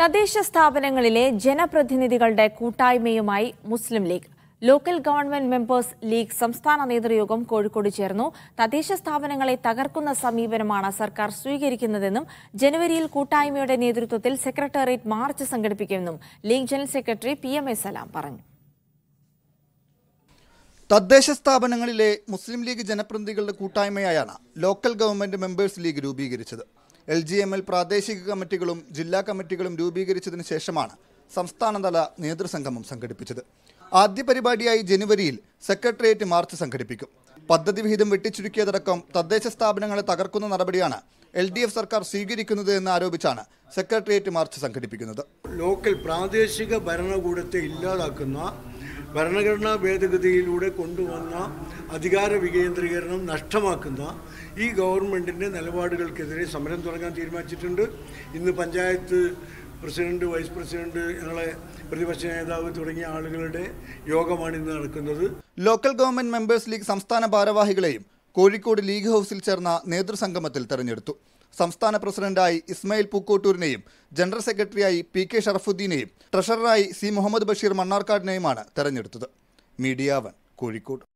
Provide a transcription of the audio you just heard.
തദ്ദേശ സ്ഥാപനങ്ങളിലെ ജനപ്രതിനിധികളുടെ കൂട്ടായ്മയുമായി Muslim League local government members league സംസ്ഥാന നേതൃയോഗം കോഴിക്കോട് ചേർന്നു തദ്ദേശ സ്ഥാപനങ്ങളെ തകർക്കുന്ന സമീപനമാണ് സർക്കാർ സ്വീകരിക്കുന്നതെന്നും ജനുവരിയിൽ കൂട്ടായ്മയുടെ നേതൃത്വത്തിൽ സെക്രട്ടേറിയറ്റ് മാർച്ച് സംഘടിപ്പിക്കുമെന്നും League general secretary P M A Salam പറഞ്ഞു തദ്ദേശ സ്ഥാപനങ്ങളിലെ മുസ്ലിം ലീഗ് ജനപ്രതിനിധികളുടെ കൂട്ടായ്മയായാണ് ലോക്കൽ ഗവൺമെന്റ് മെമ്പേഴ്സ് ലീഗ് രൂപീകരിച്ചത് എൽ ജി എം എൽ പ്രാദേശിക കമ്മിറ്റികളും ജില്ലാ കമ്മിറ്റികളും രൂപീകരിച്ചതിന് ശേഷമാണ് സംസ്ഥാനതല നേതൃസംഗമം സംഘടിപ്പിച്ചത് ആദ്യ പരിപാടിയായി ജനുവരിയിൽ സെക്രട്ടേറിയറ്റ് മാർച്ച് സംഘടിപ്പിക്കും പദ്ധതി വിഹിതം വെട്ടിച്ചുരുക്കിയതടക്കം തദ്ദേശ സ്ഥാപനങ്ങളെ തകർക്കുന്ന നടപടിയാണ് എൽ ഡി എഫ് സർക്കാർ സ്വീകരിക്കുന്നത് എന്ന് ആരോപിച്ചാണ് സെക്രട്ടേറിയറ്റ് മാർച്ച് സംഘടിപ്പിക്കുന്നത് ലോക്കൽ പ്രാദേശിക ഭരണകൂടത്തെ ഇല്ലാതാക്കുന്ന ഭരണഘടനാ ഭേദഗതിയിലൂടെ കൊണ്ടുവന്ന അധികാര വികേന്ദ്രീകരണം നഷ്ടമാക്കുന്ന ഈ ഗവൺമെൻറ്റിൻ്റെ നിലപാടുകൾക്കെതിരെ സമരം തുടങ്ങാൻ തീരുമാനിച്ചിട്ടുണ്ട് ഇന്ന് പഞ്ചായത്ത് പ്രസിഡന്റ് വൈസ് പ്രസിഡന്റ് ഞങ്ങളെ പ്രതിപക്ഷ നേതാവ് തുടങ്ങിയ ആളുകളുടെ യോഗമാണ് ഇന്ന് നടക്കുന്നത് ലോക്കൽ ഗവൺമെന്റ് മെമ്പേഴ്സ് ലീഗ് സംസ്ഥാന ഭാരവാഹികളെയും കോഴിക്കോട് ലീഗ് ഹൗസിൽ ചേർന്ന നേതൃസംഗമത്തിൽ തെരഞ്ഞെടുത്തു സംസ്ഥാന പ്രസിഡന്റായി ഇസ്മായിൽ പൂക്കോട്ടൂരിനെയും ജനറൽ സെക്രട്ടറിയായി പി കെ ഷറഫുദ്ദീനെയും ട്രഷററായി സി മുഹമ്മദ് ബഷീർ മണ്ണാർക്കാടിനെയുമാണ് തെരഞ്ഞെടുത്തത് മീഡിയ വൺ കോഴിക്കോട്